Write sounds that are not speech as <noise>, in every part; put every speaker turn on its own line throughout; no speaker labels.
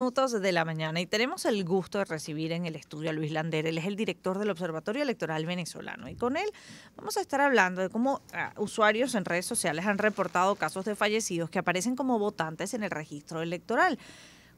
minutos de la mañana y tenemos el gusto de recibir en el estudio a Luis Lander. Él es el director del Observatorio Electoral Venezolano y con él vamos a estar hablando de cómo ah, usuarios en redes sociales han reportado casos de fallecidos que aparecen como votantes en el registro electoral.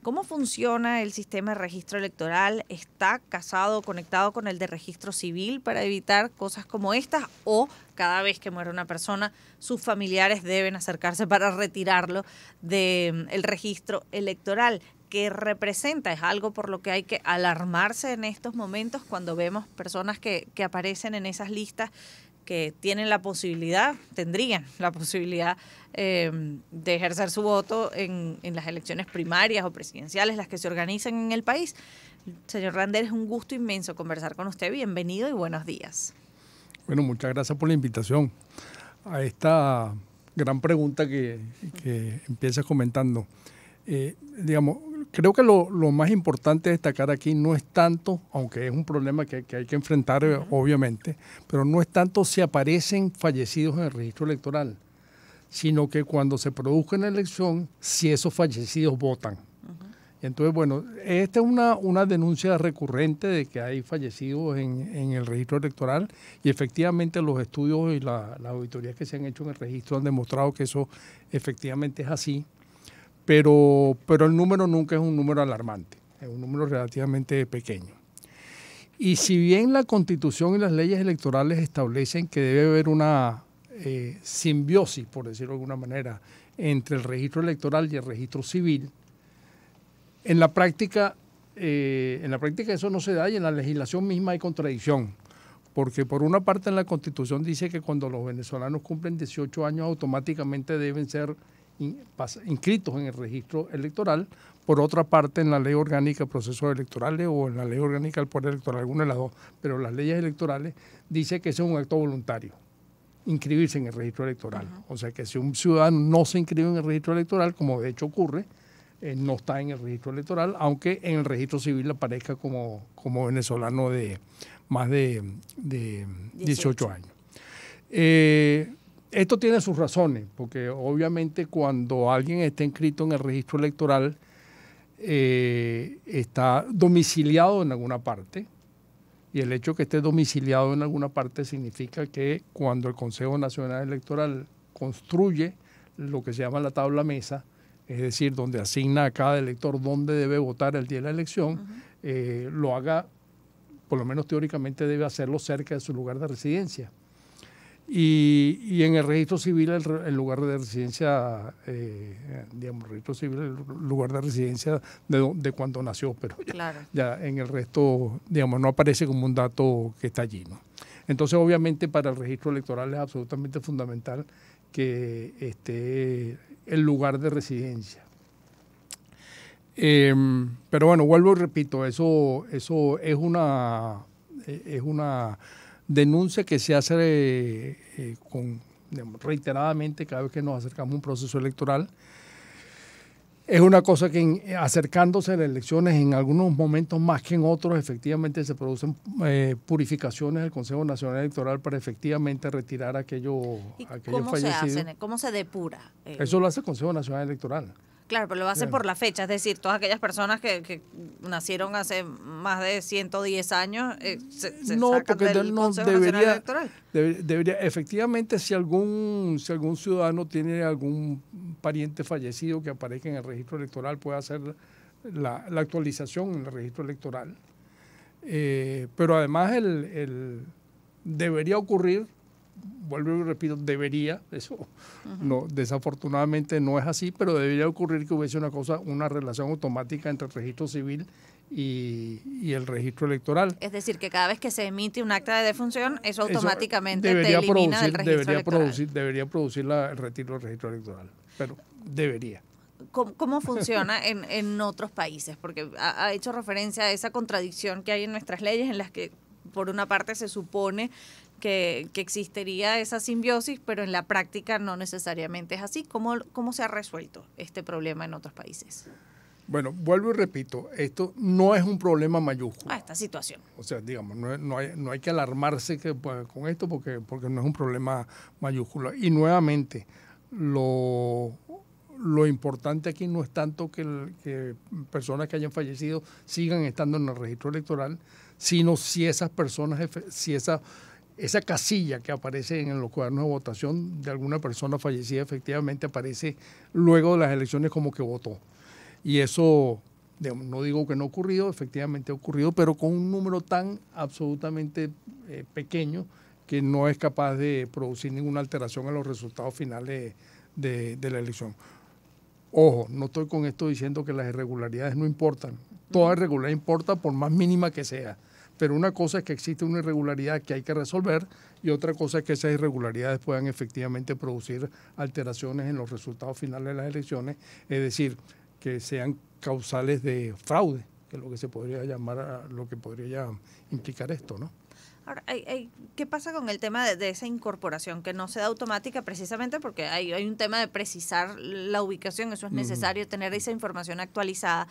¿Cómo funciona el sistema de registro electoral? ¿Está casado, conectado con el de registro civil para evitar cosas como estas? ¿O cada vez que muere una persona, sus familiares deben acercarse para retirarlo del registro electoral? ¿Qué representa, es algo por lo que hay que alarmarse en estos momentos cuando vemos personas que, que aparecen en esas listas que tienen la posibilidad, tendrían la posibilidad em, de ejercer su voto en, las elecciones primarias o presidenciales, las que se organizan en el país. Señor Rander, es un gusto inmenso conversar con usted. Bienvenido y buenos días.
Bueno, muchas gracias por la invitación a esta gran pregunta que, que empiezas comentando. Eh, digamos, creo que lo, más importante destacar aquí no es tanto, aunque es un problema que, hay que enfrentar eh, obviamente, pero no es tanto si aparecen fallecidos en el registro electoral, sino que cuando se produzca una elección, si esos fallecidos votan. Entonces, bueno, esta es una, denuncia recurrente de que hay fallecidos en, el registro electoral y efectivamente los estudios y la, las auditorías que se han hecho en el registro han demostrado que eso efectivamente es así pero, pero el número nunca es un número alarmante, es un número relativamente pequeño. Y si bien la constitución y las leyes electorales establecen que debe haber una eh, simbiosis, por decirlo de alguna manera, entre el registro electoral y el registro civil, en la práctica, eh, en la práctica eso no se da y en la legislación misma hay contradicción. Porque por una parte en la constitución dice que cuando los venezolanos cumplen 18 años automáticamente deben ser inscritos en el registro electoral, por otra parte en la ley orgánica procesos electorales eh, o en la ley orgánica del poder electoral, alguna de las dos, pero las leyes electorales dice que es un acto voluntario inscribirse en el registro electoral. O sea que si un ciudadano no se inscribe en el registro electoral, como de hecho ocurre, eh, no está en el registro electoral, aunque en el registro civil aparezca como, como venezolano de más de, 18. 18 años. Eh, esto tiene sus razones, porque obviamente cuando alguien está inscrito en el registro electoral, eh, está domiciliado en alguna parte, y el hecho de que esté domiciliado en alguna parte significa que cuando el Consejo Nacional Electoral construye lo que se llama la tabla mesa, es decir, donde asigna a cada elector dónde debe votar el día de la elección, eh, lo haga, por lo menos teóricamente debe hacerlo cerca de su lugar de residencia. Y, en el registro civil, el, lugar de residencia, eh, digamos, registro civil, el lugar de residencia de, de cuando nació, pero ya, en el resto, digamos, no aparece como un dato que está allí, ¿no? Entonces, obviamente, para el registro electoral es absolutamente fundamental que esté el lugar de residencia. Em, pero bueno, vuelvo y repito, eso, eso es una, e, es una denuncia que se hace eh, eh, con, reiteradamente cada vez que nos acercamos a un proceso electoral. Es una cosa que eh, acercándose a las elecciones en algunos momentos más que en otros, efectivamente se producen purificaciones del Consejo Nacional Electoral para efectivamente retirar aquello ¿Y cómo Se
¿Cómo se depura? Eso lo
hace el Consejo Nacional Electoral.
Claro, pero lo hacen por la fecha, es decir, todas aquellas personas que, que nacieron hace más de 110 años eh, se, no, sacan del no Consejo debería, Electoral.
debería, efectivamente, si algún, si algún ciudadano tiene algún pariente fallecido que aparezca en el registro electoral, puede hacer la, actualización en el registro electoral. Eh, pero además el, el, debería ocurrir vuelvo y repito, debería, eso no, desafortunadamente no es así, pero debería ocurrir que hubiese una cosa, una relación automática entre el registro civil y, el registro electoral.
Es decir, que cada vez que se emite un acta de defunción, eso automáticamente debería te elimina producir, del registro debería electoral.
Producir, debería producir la, el retiro del registro electoral, pero debería.
¿Cómo, funciona en, en, otros países, porque ha, hecho referencia a esa contradicción que hay en nuestras leyes en las que por una parte se supone que, existiría esa simbiosis, pero en la práctica no necesariamente es así. ¿Cómo, ¿Cómo se ha resuelto este problema en otros países?
Bueno, vuelvo y repito, esto no es un problema mayúsculo. Ah, esta situación. O sea, digamos, no, hay, que alarmarse pues, con esto porque, porque no es un problema mayúsculo. Y nuevamente, lo, lo importante aquí no es tanto que, que, personas que hayan fallecido sigan estando en el registro electoral, sino si esas personas, si esas esa casilla que aparece en los cuadernos de votación de alguna persona fallecida efectivamente aparece luego de las elecciones como que votó. Y eso, no digo que no ha ocurrido, efectivamente ha ocurrido, pero con un número tan absolutamente eh, pequeño que no es capaz de producir ninguna alteración en los resultados finales de la elección. Ojo, no estoy con esto diciendo que las irregularidades no importan. Toda irregularidad importa por más mínima que sea pero una cosa es que existe una irregularidad que hay que resolver y otra cosa es que esas irregularidades puedan efectivamente producir alteraciones en los resultados finales de las elecciones, es decir, que sean causales de fraude, que es lo que se podría llamar, lo que podría implicar esto, ¿no? Ahora,
¿qué pasa con el tema de, esa incorporación que no se da automática precisamente porque hay, hay un tema de precisar la ubicación, eso es necesario, tener esa información actualizada?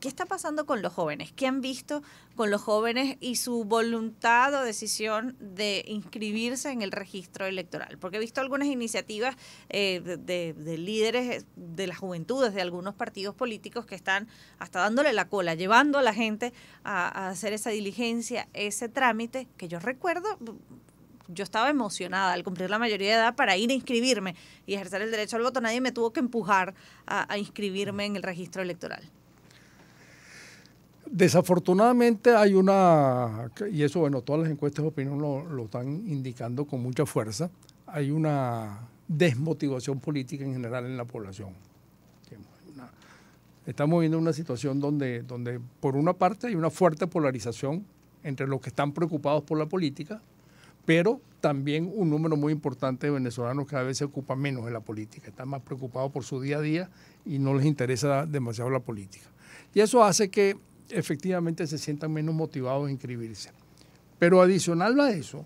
¿qué está pasando con los jóvenes? ¿Qué han visto con los jóvenes y su voluntad o decisión de inscribirse en el registro electoral? Porque he visto algunas iniciativas eh, de, líderes de las juventudes, de algunos partidos políticos que están hasta dándole la cola, llevando a la gente a, hacer esa diligencia, ese trámite, que yo recuerdo yo estaba emocionada al cumplir la mayoría de edad para ir a inscribirme y ejercer el derecho al voto. Nadie me tuvo que empujar a inscribirme en el registro electoral.
Desafortunadamente hay una, y eso bueno, todas las encuestas de opinión lo, están indicando con mucha fuerza, hay una desmotivación política en general en la población. Estamos viendo una situación donde, donde por una parte hay una fuerte polarización entre los que están preocupados por la política, pero también un número muy importante de venezolanos cada vez se ocupa menos de la política, están más preocupados por su día a día y no les interesa demasiado la política. Y eso hace que efectivamente se sientan menos motivados a inscribirse. Pero adicional a eso,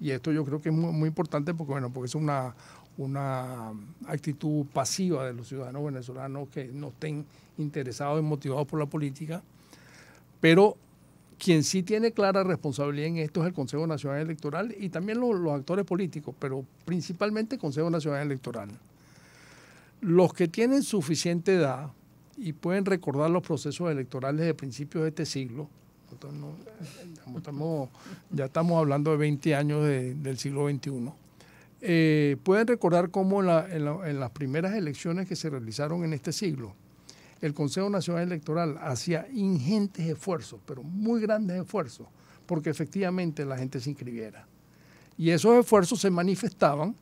y esto yo creo que es muy, importante porque, bueno, porque es una, una actitud pasiva de los ciudadanos venezolanos que no estén interesados y motivados por la política, pero quien sí tiene clara responsabilidad en esto es el Consejo Nacional Electoral y también los, los actores políticos, pero principalmente el Consejo Nacional Electoral. Los que tienen suficiente edad y pueden recordar los procesos electorales de principios de este siglo. ya estamos hablando de 20 años del siglo XXI. Eh, pueden recordar cómo en, las primeras elecciones que se realizaron en este siglo, el Consejo Nacional Electoral hacía ingentes esfuerzos, pero muy grandes esfuerzos, porque efectivamente la gente se inscribiera. Y esos esfuerzos se manifestaban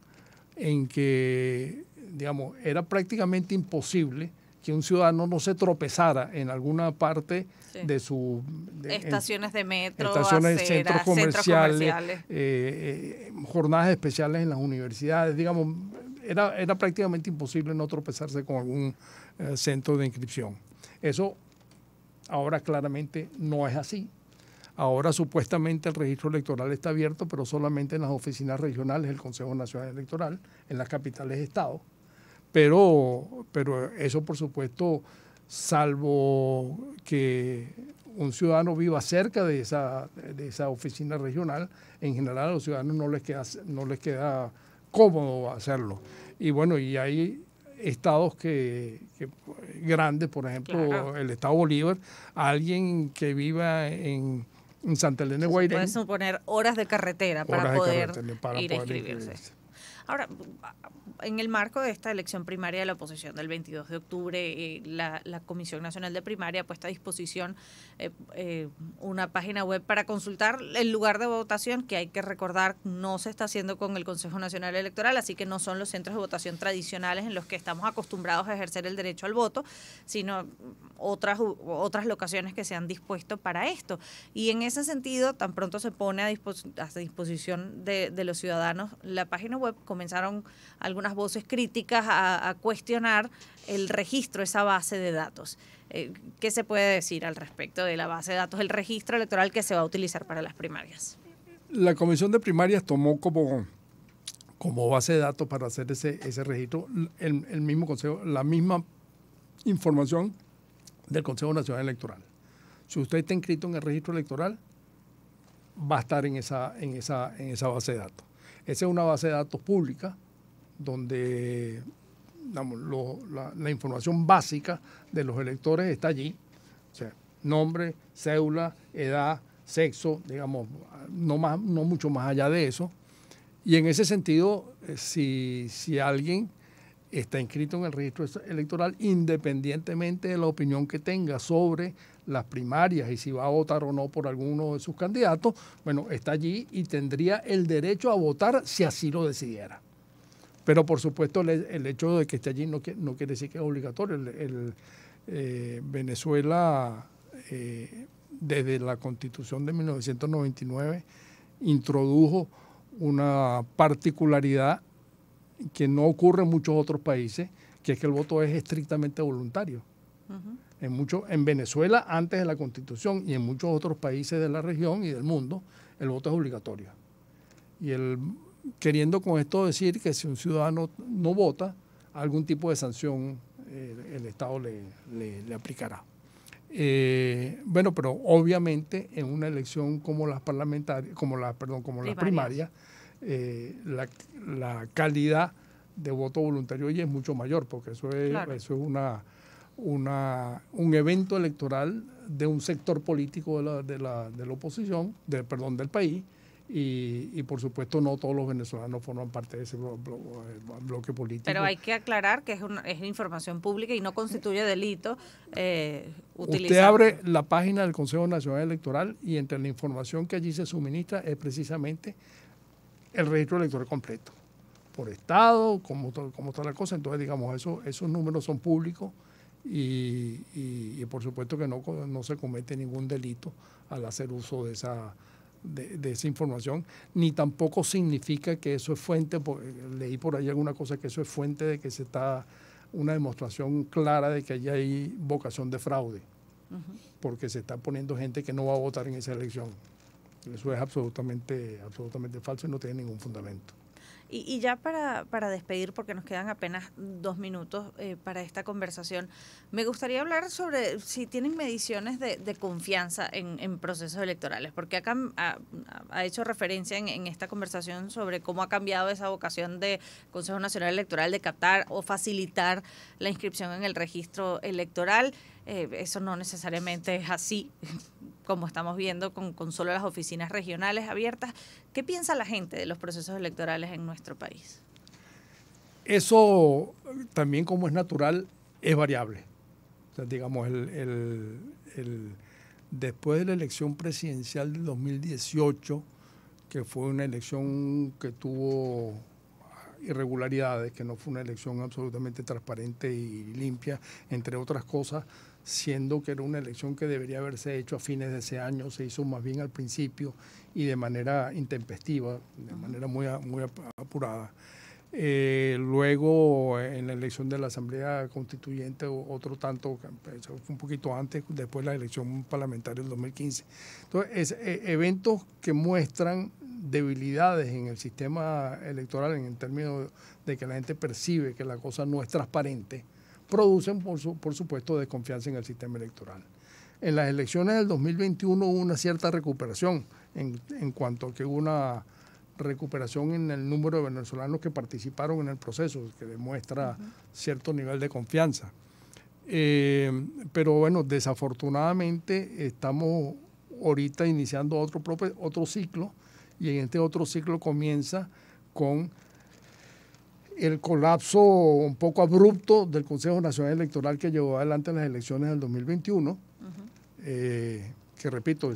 en que, digamos, era prácticamente imposible que un ciudadano no se tropezara en alguna parte de su... estaciones
de metro, estaciones, centros comerciales, eh,
eh, jornadas especiales en las universidades, digamos, era, era prácticamente imposible no tropezarse con algún eh, centro de inscripción. Eso ahora claramente no es así. Ahora supuestamente el registro electoral está abierto, pero solamente en las oficinas regionales del Consejo Nacional Electoral, en las capitales de Estado. Pero, pero eso, por supuesto, salvo que un ciudadano viva cerca de esa, de esa oficina regional, en general a los ciudadanos no les queda, no les queda cómodo hacerlo. Y bueno, y hay estados que, grandes, por ejemplo, el estado Bolívar, alguien que viva en, en Santa Elena de Guairén. Pueden
suponer horas de carretera para poder ir a inscribirse. Ahora, en el marco de esta elección primaria de la oposición del 22 de octubre, eh, la, Comisión Nacional de Primaria ha puesto a disposición eh, eh, una página web para consultar el lugar de votación, que hay que recordar no se está haciendo con el Consejo Nacional Electoral, así que no son los centros de votación tradicionales en los que estamos acostumbrados a ejercer el derecho al voto, sino otras, otras locaciones que se han dispuesto para esto. Y en ese sentido, tan pronto se pone a, a disposición de, de los ciudadanos la página web, comenzaron algunas voces críticas a, cuestionar el registro, esa base de datos. Eh, ¿Qué se puede decir al respecto de la base de datos, el registro electoral que se va a utilizar para las primarias?
La Comisión de Primarias tomó como, como base de datos para hacer ese, registro el mismo consejo, la misma información del Consejo Nacional Electoral. Si usted está inscrito en el registro electoral, va a estar en esa, en esa, en esa base de datos. Esa es una base de datos pública donde la, información básica de los electores está allí. O sea, nombre, cédula, edad, sexo, digamos, no, más, no mucho más allá de eso. Y en ese sentido, eh, si, si alguien está inscrito en el registro electoral, independientemente de la opinión que tenga sobre las primarias y si va a votar o no por alguno de sus candidatos, bueno, está allí y tendría el derecho a votar si así lo decidiera. Pero por supuesto el, hecho de que esté allí no, quiere decir que es obligatorio. El, eh, Venezuela, eh, desde la constitución de 1999, introdujo una particularidad que no ocurre en muchos otros países, que es que el voto es estrictamente voluntario. Ajá en, mucho, en Venezuela antes de la constitución y en muchos otros países de la región y del mundo, el voto es obligatorio. Y el, queriendo con esto decir que si un ciudadano no vota, algún tipo de sanción eh, el Estado le, aplicará. Eh, bueno, pero obviamente en una elección como las parlamentarias, como la, perdón, como las eh, la, calidad de voto voluntario es mucho mayor, porque eso eso es una una, un evento electoral de un sector político de la, de la, de la oposición, de, perdón, del país, y, y, por supuesto no todos los venezolanos forman parte de ese eh, bloque político. Pero hay
que aclarar que es, una, es información pública y no constituye delito. Eh, Usted abre
la página del Consejo Nacional Electoral y entre la información que allí se suministra es precisamente el registro electoral completo, por estado, cómo, cómo está la cosa. Entonces, digamos, eso, esos números son públicos y, por supuesto que no, no se comete ningún delito al hacer uso de esa, de, esa información, ni tampoco significa que eso es fuente, leí por ahí alguna cosa que eso es fuente de que se está una demostración clara de que allí hay vocación de fraude, porque se está poniendo gente que no va a votar en esa elección. Eso es absolutamente, absolutamente falso y no tiene ningún fundamento.
Y, ya para, para, despedir, porque nos quedan apenas dos minutos eh, para esta conversación, me gustaría hablar sobre si tienen mediciones de, confianza en, procesos electorales, porque acá mm, ha, ha hecho referencia en, esta conversación sobre cómo ha cambiado esa vocación de Consejo Nacional Electoral de captar o facilitar la inscripción en el registro electoral. Eh, eso no necesariamente es así <laughs> como estamos viendo, con, con solo las oficinas regionales abiertas. ¿Qué piensa la gente de los procesos electorales en nuestro país?
Eso también, como es natural, es variable. O sea, digamos, después de la elección presidencial del 2018, que fue una elección que tuvo irregularidades, que no fue una elección absolutamente transparente y limpia, entre otras cosas, siendo que era una elección que debería haberse hecho a fines de ese año, se hizo más bien al principio y de manera intempestiva, de manera muy, muy apurada. Eh, luego, en la elección de la Asamblea Constituyente, otro tanto, un poquito antes, después la elección parlamentaria del 2015. Entonces, e, eventos que muestran debilidades en el sistema electoral en términos de que la gente percibe que la cosa no es transparente, producen, por, supuesto, desconfianza en el sistema electoral. En las elecciones del 2021 hubo una cierta recuperación en, cuanto a que hubo una recuperación en el número de venezolanos que participaron en el proceso, que demuestra cierto nivel de confianza. Eh, pero bueno, desafortunadamente estamos ahorita iniciando otro, otro ciclo y en este otro ciclo comienza con el colapso un poco abrupto del Consejo Nacional Electoral que llevó adelante las elecciones del 2021, eh, que repito,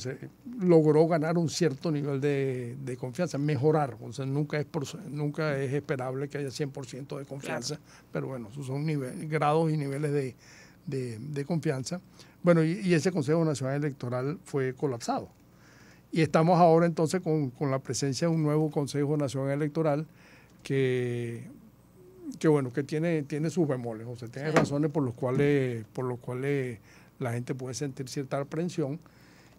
logró ganar un cierto nivel de, confianza, mejorar, o sea, nunca es, nunca es esperable que haya 100% de confianza, pero bueno, esos son grados y niveles de, confianza. Bueno, y, ese Consejo Nacional Electoral fue colapsado. Y estamos ahora entonces con, la presencia de un nuevo Consejo Nacional Electoral que, que bueno, que tiene, tiene sus bemoles, o sea, tiene razones por los cuales, por los cuales la gente puede sentir cierta aprensión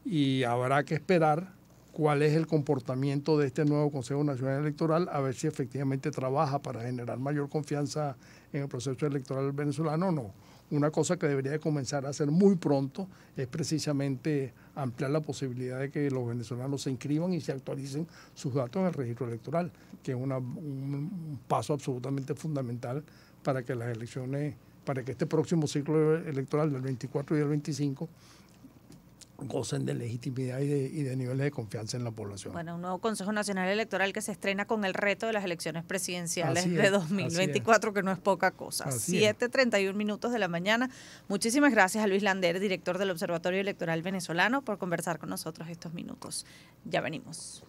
y habrá que esperar cuál es el comportamiento de este nuevo Consejo Nacional Electoral, a ver si efectivamente trabaja para generar mayor confianza en el proceso electoral venezolano o no. Una cosa que debería de comenzar a hacer muy pronto es precisamente ampliar la posibilidad de que los venezolanos se inscriban y se actualicen sus datos en el registro electoral, que es un paso absolutamente fundamental para que las elecciones, para que este próximo ciclo electoral del 24 y del 25 gocen de legitimidad y de, niveles de confianza en la población.
Bueno, un nuevo Consejo Nacional Electoral que se estrena con el reto de las elecciones presidenciales de 2024, que no es poca cosa. 7.31 minutos de la mañana. Muchísimas gracias a Luis Lander, director del Observatorio Electoral Venezolano, por conversar con nosotros estos minutos. Ya venimos.